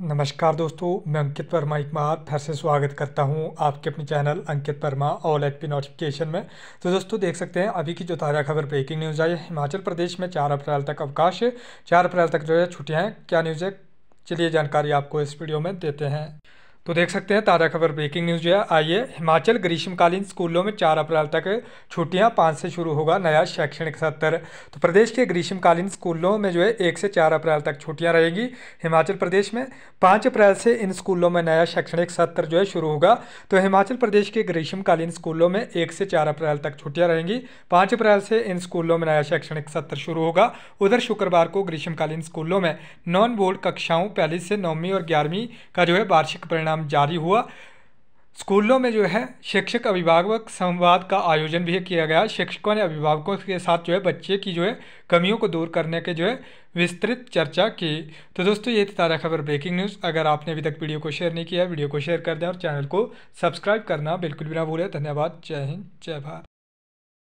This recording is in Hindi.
नमस्कार दोस्तों मैं अंकित वर्मा एक बार फिर से स्वागत करता हूं आपके अपने channel Ankit Varma all H P notification में तो दोस्तों देख सकते हैं अभी की जो ताज़ा खबर ब्रेकिंग न्यूज़ आई है हिमाचल प्रदेश में चार अप्रैल तक अवकाश है चार अप्रैल तक जो है छुट्टियाँ हैं क्या न्यूज़ है चलिए जानकारी आपको इस वीडियो में देते हैं तो देख सकते हैं ताज़ा खबर ब्रेकिंग न्यूज़ जो है आइए हिमाचल ग्रीष्मकालीन स्कूलों में चार अप्रैल तक छुट्टियां पाँच से शुरू होगा नया शैक्षणिक सत्र तो प्रदेश के ग्रीष्मकालीन स्कूलों में जो है एक से चार अप्रैल तक छुट्टियां रहेंगी हिमाचल प्रदेश में पाँच अप्रैल से इन स्कूलों में नया शैक्षणिक सत्र जो है शुरू होगा तो हिमाचल प्रदेश के ग्रीष्मकालीन स्कूलों में एक से चार अप्रैल तक छुट्टियाँ रहेंगी पाँच अप्रैल से इन स्कूलों में नया शैक्षणिक सत्र शुरू होगा उधर शुक्रवार को ग्रीष्मकालीन स्कूलों में नॉन बोर्ड कक्षाओं पहली से नौवीं और ग्यारहवीं का जो है वार्षिक परिणाम कार्यक्रम जारी हुआ स्कूलों में जो है शिक्षक अभिभावक संवाद का आयोजन भी किया गया शिक्षकों ने अभिभावकों के साथ जो है बच्चे की जो है कमियों को दूर करने के जो है विस्तृत चर्चा की तो दोस्तों ये थी ताज़ा खबर ब्रेकिंग न्यूज़ अगर आपने अभी तक वीडियो को शेयर नहीं किया वीडियो को शेयर कर दें और चैनल को सब्सक्राइब करना बिल्कुल भी ना भूलें धन्यवाद जय हिंद जय भारत